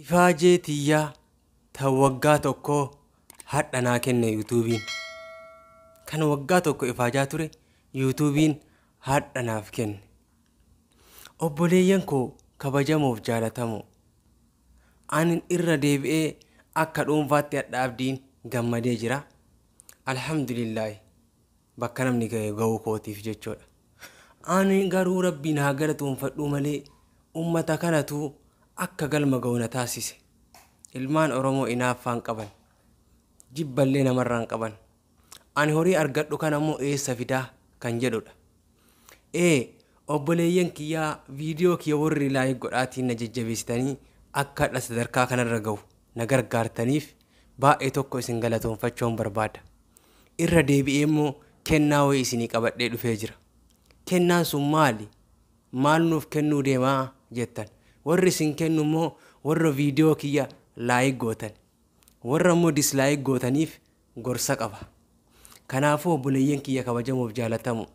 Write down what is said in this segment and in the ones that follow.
Ifaajee tiyyaa tan waggaa tokkoo hadha kenne yuutuubiin. Kan waggaa tokko ifaajaa ture yuutuubiin hadha kenne. Obboleeyyan koo kabajamoof jaalatamoo. Ani irra deebi'ee akka dhuunfaatti hadha abdiin gammadee jira. Alhamdulillaahi bakka namni ga'e ga'uu kootiif jechuudha. Ani garuu rabbiin haa galatuunfadhuu malee uummata kanatuu. akka galma na taasise ilmaan oromoo inaaffaan qaban jibballee namarraan qaban ani horii argadhu kan ammoo eessa fidaa kan jedhudha ee obboleeyyan kiyyaa viidiyoo kiyya warri laayik godhaatiin na jajjabeessitanii akka hadha sadarkaa kanarra ga'u na gargaartaniif baay'ee tokko isin galatoonfachuun barbaada irra deebi'ee kennaa wayii isinii qabadhee dhufee jira kennaan sun maali maal nuuf kennuu deemaa jettan warri isin kennu immoo warra viidiyoo kiyya laayik gootan warra immoo dislaayik gootaniif gorsa qaba kanaafuu obboleeyyan kiyya kabajamuuf jaalatamu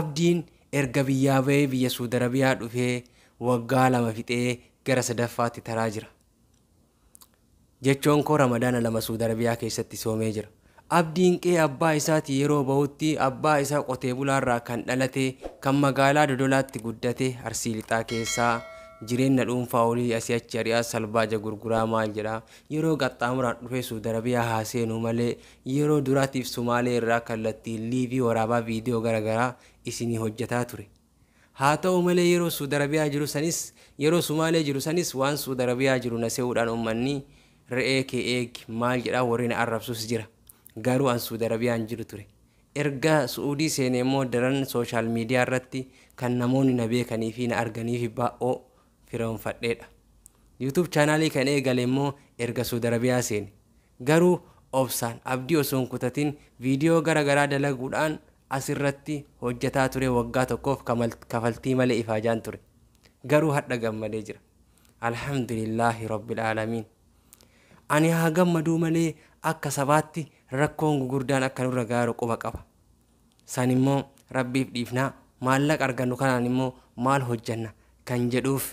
abdiin erga biyyaa ba'ee biyya suudarabiyaa dhufee waggaa lama fixee gara sadaffaatti taraa jira jechoon koo ramadaana lama suudarabiyaa keessatti soomee jira abdiin qee abbaa isaatiin yeroo bahutti abbaa isaa qotee bulaa irraa kan dhalate kan magaalaa dodolaatti guddate arsii lixaa keessaa jireenya dhuunfaa olii asii achi ari'aa salbaaja gurguraa maal jedha yeroo qaxxaamuraan dhufee suudarabiyaa haa seenuu malee yeroo duraatiif sumaalee irraa kallattii liivii waraabaa viidiyoo garaagaraa isinii hojjetaa ture. haa ta'u malee yeroo suudarabiyaa jiru sanis yeroo sumaalee jiru sanis waan suudarabiyaa jiru na se'uudhaan uummanni re'ee kee eegi maal jedhaa jedha warreen arrabsus jira garuu an suudarabiyaan jiru ture. ergaa suudii seene immoo daran sooshaal miidiyaa irratti kan namoonni na beekanii fi na arganiif baa'oo firoonfadheedha yuutub chaanaalii kan eegale immoo erga suud arabiyaa seeni garuu obsaan abdii osoo hin kutatin viidiyoo garaa dalaguudhaan as irratti hojjataa ture waggaa tokkoof kafaltii malee ifaajaan ture garuu hadha gammadee jira alhamdulillaahi rabbil aalamiin ani haa gammaduu malee akka sabaatti rakkoon gugurdaan akka nurra gaaru quba qaba san immoo rabbiif dhiifnaa maallaqa argannu kanaan immoo maal hojjanna kan jedhuuf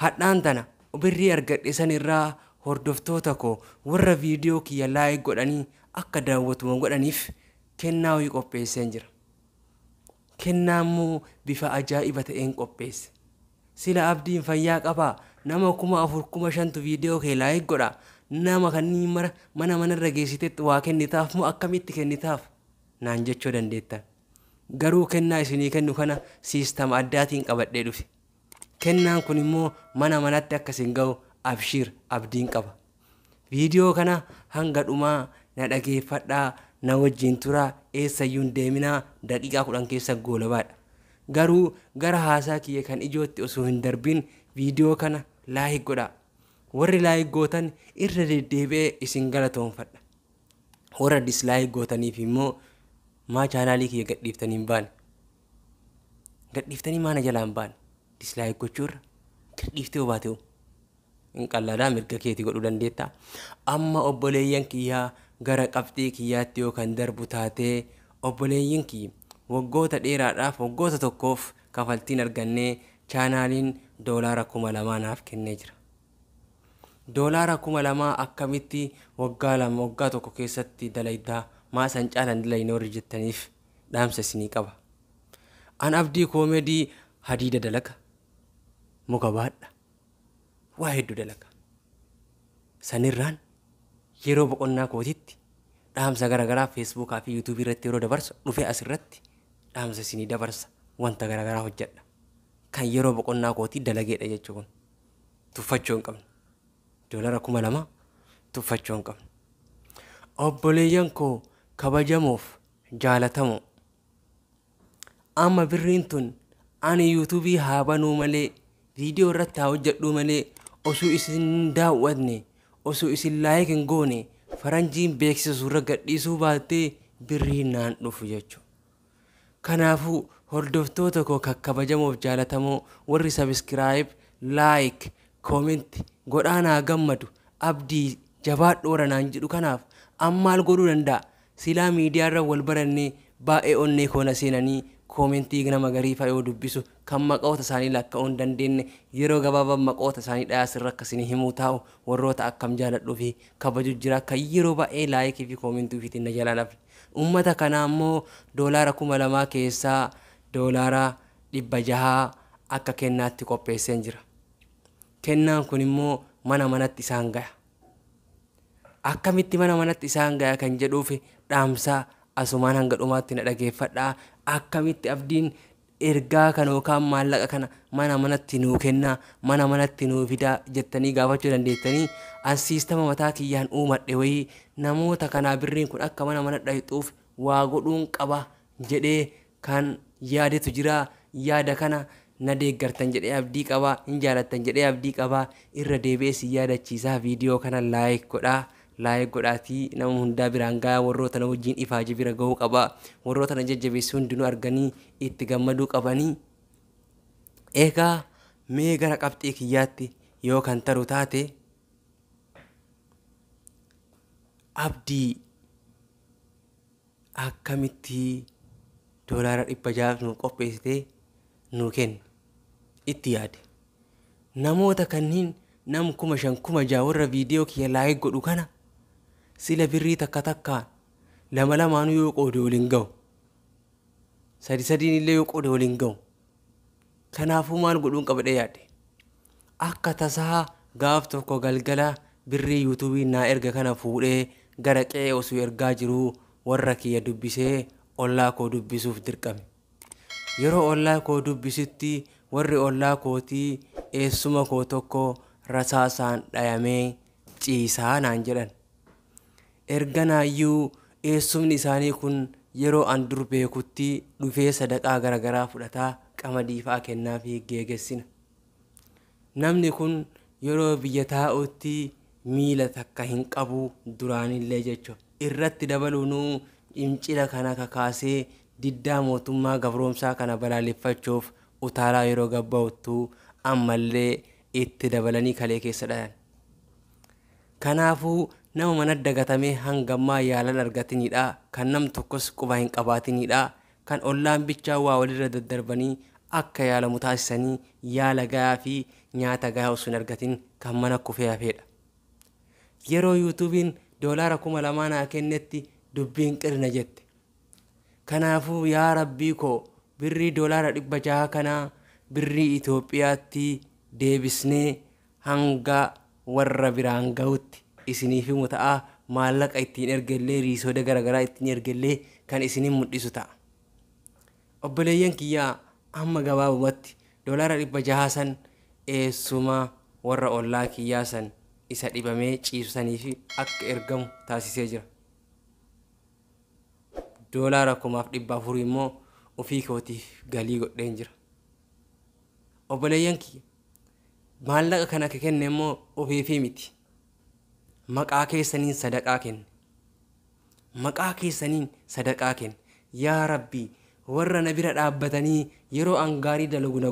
hadhaan tana birrii argadhe sanirraa hordoftoota koo warra viidiyoo kiyya laayik godhanii akka daawwatuma godhaniif kennaa ho'i qopheesseen jira. Kennaa immoo bifa ajaa'iba ta'een qopheesse. Sila abdiin fayyaa qabaa nama kuma afur kuma shantu viidiyoo kee laayik godha nama kanneen mara mana manarra geessitetti waa kennitaaf moo akkamitti kennitaaf naan jechuu dandeettan. Garuu kennaa isinii kennu kana siistama addaatiin qabadhee dhufe. kennaan kun immoo mana manatti akkasiin ga'u abshiir abdiin qaba. viidiyoo kana hanga dhumaa na dhageeffadhaa na wajjin turaa eessayyuun deeminaa daqiiqaa kudhan keessa goolabaadha. Garuu gara haasaa kiyya kan ijootti osoo hin darbiin viidiyoo kana laayik Warri laayik gootan irra deddeebi'ee isin galatoonfadha. Warra dislaayik gootaniif immoo maa chaalaalii kiyya gadhiiftanii hin baane. Gadhiiftanii maana jalaan baane. dislaayik gochuurra dhiiftee baatee hin qalladhaa mirga keetii godhuu dandeetta. Amma obboleeyyan kiyyaa gara qabxii kiyyaatti yookaan darbu taatee obboleeyyin kiyya waggoota dheeraadhaaf waggoota tokkoof kafaltiin argannee chaanaaliin doolaara kuma lamaa kennee jira. Doolaara kuma lamaa akkamitti waggaa lama waggaa tokko keessatti dalayitaa maasan san caalan dalayna warri jettaniif dhaamsa isinii qaba. An abdii koomeedii hadiida dalaga. muka baadha waa hedduu dalaga sanirraan yeroo boqonnaa kootitti dhaamsa garaagaraa feesbuukaa fi yuutuubii irratti yeroo dabarsa dhufee asirratti dhaamsa isinii dabarsa wanta garaagaraa hojjedha kan yeroo boqonnaa kootii dalageedha jechuun tuffachuu hin qabne doolara kuma lama tuffachuu hin qabne. Obboleeyyan koo kabajamoof jaalatamoo amma birriin tun ani yuutuubii haa banuu malee viidiyoo irratti haa hojjedhuu malee osoo isin daawwanne osoo isin laayik goone faranjiin beeksisa irra gadhiisuu baattee birrii naan dhufu jechuudha. Kanaafuu hordoftoota koo kakkabajamoof jaalatamoo warri sabiskiraayib, laayik, koominti godhaanaa gammadu abdii jabaadhu waranaan jedhu kanaaf amma goduu godhuu danda'a silaa miidiyaa irra wal barannee baay'ee onnee koona seenanii koomentii nama garii gariifaa yoo dubbisu kan maqoota isaanii lakka'uu hin dandeenye yeroo gabaaban maqoota isaanii dhayaas irra akkasini himuu taa'u warroota akkam jaaladhuu fi kabaju jira kan yeroo baay'ee laayikii fi koomentii ofiitiin na jalaan hafe. Uummata kana ammoo doolaara kuma lamaa keessaa doolaara dhibba jahaa akka kennaatti qopheesseen jira. Kennaan kun immoo mana manatti isaan gaya. Akkamitti mana manatti isaan gaya kan jedhuufi dhaamsaa asumaan hanga dhumaatti na dhageeffadhaa akkamitti abdiin ergaa kana yookaan maallaqa kana mana manatti nuu kennaa mana manatti nuu fidaa jettanii gaafachuu dandeettanii asiistama mataa kiyyaan uumadhe wayii namoota kanaa birriin kun akka mana mana dhayixuuf waa godhuun qaba jedhee kan yaadetu jiraa yaada kana na deeggartan jedhee abdii qabaa hin jaalattan jedhee abdii qabaa irra deebi'ees yaadachiisaa viidiyoo kana laayik godhaa. laayee godhaafii nama hundaa biraan gahaa warroota na wajjin ifaajii bira ga'uu qabaa warroota na jajjabeessuu hundinuu arganii itti gammaduu qabanii eegaa mee gara qabxii kiyyaatti yoo kan taru taate abdii akkamitti doolaara dhibba jaaf nu qopheessitee nu kenna itti yaade namoota kanneen nam kuma shan kuma jaa warra viidiyoo kiyya laayee godhu kana sila birrii takka takkaan lama lamaanuu yoo qoode waliin ga'u sadi sadiin illee yoo qoode waliin ga'u kanaafuu maal goduun qabadhee yaadde akka tasaa gaaf tokko galgalaa birrii yuutuubiin naa erga kana fuudhee gara qee osoo ergaa jiruu warra kiyya dubbisee ollaa koo dubbisuuf dirqame yeroo ollaa koo dubbisutti warri ollaa kootii eessuma koo tokko rasaasaan dhayamee ciisaa naan jedhan erganaayyuu eessumni isaanii kun yeroo an dur beekutti dhufee sadaqaa garagaraa fudhataa qamadii fa'aa kennaa fi Namni kun yeroo biyya taa'utti miila takka hin qabu duraanillee jechuudha. Irratti dabaluunuu dhimcira kana kakaasee diddaa mootummaa gabroomsaa kana balaaleffachuuf utaalaa yeroo gabba'uttu ammallee itti dabalanii kalee keessa dhayan. Kanaafuu nama manadda gatamee hangammaa yaalan argataniidha kan nam tokkos quba hin qabaataniidha kan ollaan bichaa waa walirra daddarbanii akka yaalamu taasisanii yaala gahaa fi nyaata gahaa sun argatin kan mana kufee hafedha. Yeroo yuutuubiin doolaara kuma lamaanaa kennetti dubbiin qirna jette. Kanaafuu yaa rabbii koo birrii doolaara dhibba jaha kanaa birrii Itoophiyaatti deebisnee hanga warra biraan gahutti. isinii ah, kan e fi mu'ata'a maallaqa ittiin ergallee riisooda garaagaraa ittiin ergallee kan isiniin mul'isu ta'a. Obboleeyyan kiyyaa hamma gabaabumatti doolaara dhibba jahaasan eessuma warra ollaa kiyyaasan isa dhibamee ciisanii fi akka ergamu taasisee jira. Doolaara kumaaf dhibba afurii immoo ofii kootiif galii godheen jira. Obboleeyyan kiyya maallaqa kan akka kenne immoo ofii fi miti. maqaa keessaniin sadaqaa kenne Maqaa sadaqaa Yaa Rabbi warra na bira dhaabbatanii yeroo an gaarii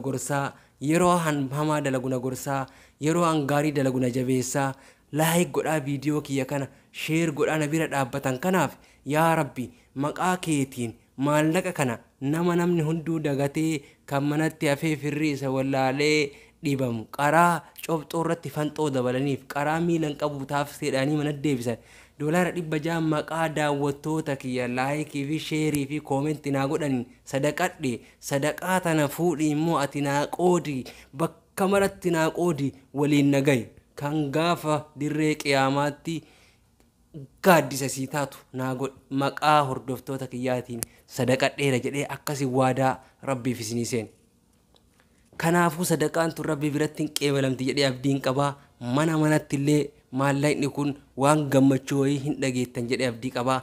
gorsaa yeroo han hamaa dalagu gorsaa yeroo an gaarii dalagu jabeessaa laayik godhaa viidiyoo kiyya kana sheer godhaa na bira dhaabbatan kanaaf yaa Rabbi maqaa keetiin maallaqa kana nama namni hunduu dagatee kan manatti hafee firri isa wallaalee dhiibamu qaraa coobxoo irratti fanxoo dabalaniif qaraa miilan qabu taafseedhaanii mana deebisan doolaara dhibba ja'a maqaa daawwattoota kiyya laayikii fi sheerii fi koomenti naa godhan sadaqadhe sadaqaa tana fuudhi immoo ati naa qoodi bakka maratti naa qoodi waliin na gahi kan gaafa dirree qiyaamaatti gaaddisa sii taatu naa godhe maqaa hordoftoota kiyyaatiin sadaqadheera jedhee akkasii waadaa rabbiif isinii seena. Kanaafuu sadaqaan sadaqaantu rabbi biratti hin qeebalamti jedhee abdiin qabaa. Mana manatti illee maallaqni kun waan gammachuu wayii hin dhageettan jedhee abdii qabaa.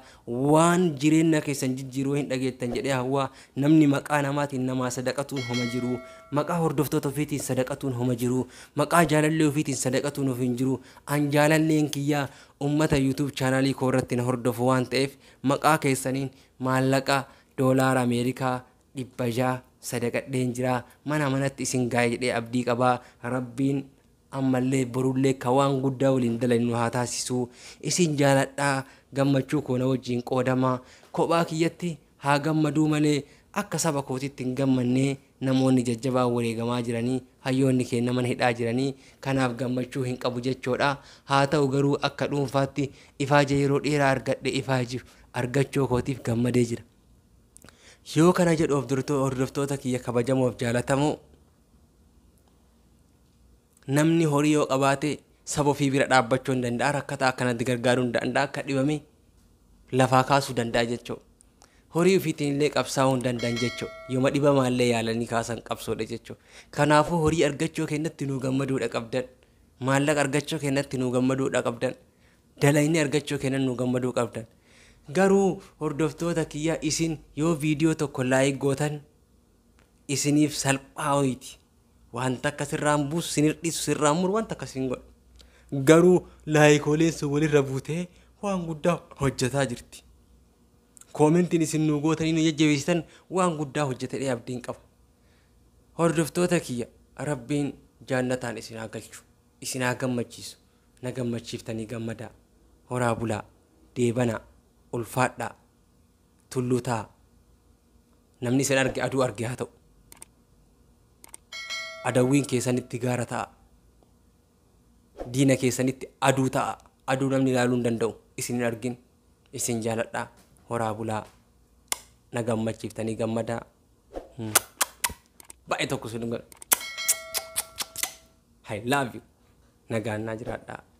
Waan jireenya keessan jijjiiruu hin dhageettan jedhee hawaa Namni maqaa namaatiin namaa sadaqatuun homa jiru. Maqaa hordoftoota ofiitiin sadaqatuun homa jiru. Maqaa jaalallee ofiitiin sadaqatuun ofiin jiru. An jaalalleen kiyyaa uummata yuutuub chaanaalii koo irratti na hordofu waan ta'eef maqaa keessaniin maallaqa doolaara Ameerikaa dhibba ja'a sadaqadheen jira mana manatti isin gaa'e jedhee abdii qabaa rabbiin ammallee borullee ka waan guddaa waliin dalan nu haa taasisu isin jaaladhaa gammachuu koona wajjiin qoodama kophaa kiyyatti haa gammaduu malee akka saba kootitti hin gammannee namoonni jajjabaa wareegamaa jiranii hayyoonni kennaman hidhaa jiranii kanaaf gammachuu hin qabu jechoodha haa ta'u garuu akka dhuunfaatti ifaajee yeroo dheeraa argadhe ifaajif argachoo kootiif gammadee jira yoo kana jedhu hordoftoota kiyya kabajamoof jaalatamoo namni horii yoo qabaate saba ofii bira dhaabbachuu hin danda'a rakkataa akkanatti gargaaruu danda'a akka dhibame lafaa kaasuu danda'a jechuudha horii ofiitiin illee qabsaa'uu hin danda'an jechuudha yooma dhibamaallee yaalanii kaasan qabsoodha jechuudha kanaafuu horii argachuu kennatti nu gammaduudha qabdan maallaqa argachuu keenyatti nuu gammaduudha qabdan dalainii argachuu keenyatti nuu gammaduu qabdan. garuu hordoftoota kiyya isin yoo viidiyoo tokko laayik gootan isiniif salphaa hoyti wanta akka sirraan buusu sinirdhiisu sirraan muru wanta akkasiin godha garuu laayikooleen sun walirra buutee waan guddaa hojjetaa jirti koomentiin isin nuu gootanii nu waan guddaa hojjetee abdiin qaba hordoftoota kiyya rabbiin jaallataan isin haa galchu isin gammachiisu na gammachiiftanii gammadaa horaa bulaa deebanaa ulfaadhaa tulluu taa namni isin arge aduu arge haa ta'u adawwiin keessanitti gaara ta'a diina keessanitti aduu ta'a aduu namni ilaaluu hin danda'u isin hin argin isin jaaladhaa horaa bulaa na gammachiiftanii gammadaa hmm. baay'ee tokko sun I love nagaan